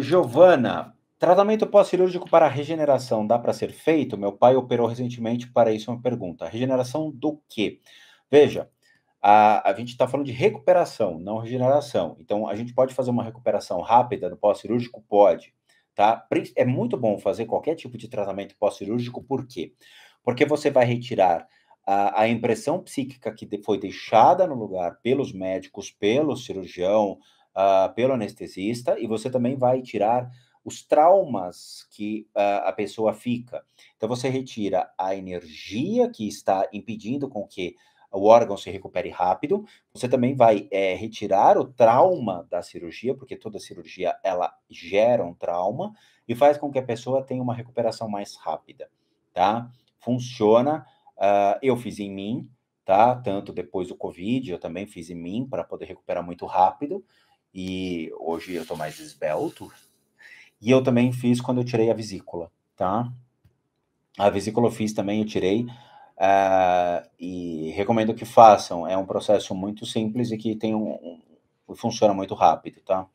Giovana, tratamento pós-cirúrgico para regeneração dá para ser feito? Meu pai operou recentemente para isso, uma pergunta. Regeneração do quê? Veja, a, a gente está falando de recuperação, não regeneração. Então, a gente pode fazer uma recuperação rápida no pós-cirúrgico? Pode. Tá? É muito bom fazer qualquer tipo de tratamento pós-cirúrgico, por quê? Porque você vai retirar a, a impressão psíquica que foi deixada no lugar pelos médicos, pelo cirurgião, uh, pelo anestesista e você também vai tirar os traumas que uh, a pessoa fica. Então, você retira a energia que está impedindo com que o órgão se recupere rápido. Você também vai é, retirar o trauma da cirurgia, porque toda cirurgia ela gera um trauma e faz com que a pessoa tenha uma recuperação mais rápida, tá? Funciona. Uh, eu fiz em mim, tá? Tanto depois do Covid, eu também fiz em mim para poder recuperar muito rápido e hoje eu tô mais esbelto. E eu também fiz quando eu tirei a vesícula, tá? A vesícula eu fiz também, eu tirei. Uh, e recomendo que façam. É um processo muito simples e que tem um, um funciona muito rápido, tá?